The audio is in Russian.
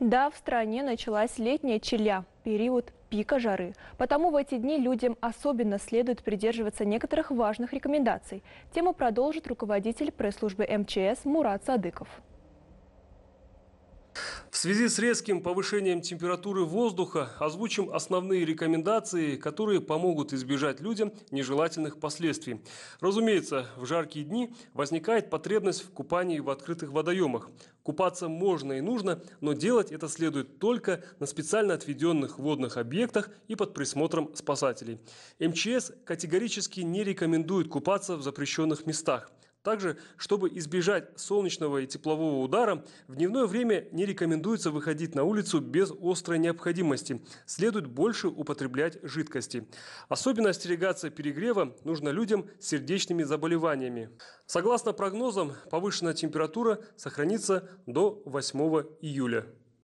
Да, в стране началась летняя челя, период пика жары. Потому в эти дни людям особенно следует придерживаться некоторых важных рекомендаций. Тему продолжит руководитель пресс-службы МЧС Мурат Садыков. В связи с резким повышением температуры воздуха озвучим основные рекомендации, которые помогут избежать людям нежелательных последствий. Разумеется, в жаркие дни возникает потребность в купании в открытых водоемах. Купаться можно и нужно, но делать это следует только на специально отведенных водных объектах и под присмотром спасателей. МЧС категорически не рекомендует купаться в запрещенных местах. Также, чтобы избежать солнечного и теплового удара, в дневное время не рекомендуется выходить на улицу без острой необходимости. Следует больше употреблять жидкости. Особенно остерегаться перегрева нужно людям с сердечными заболеваниями. Согласно прогнозам, повышенная температура сохранится до 8 июля.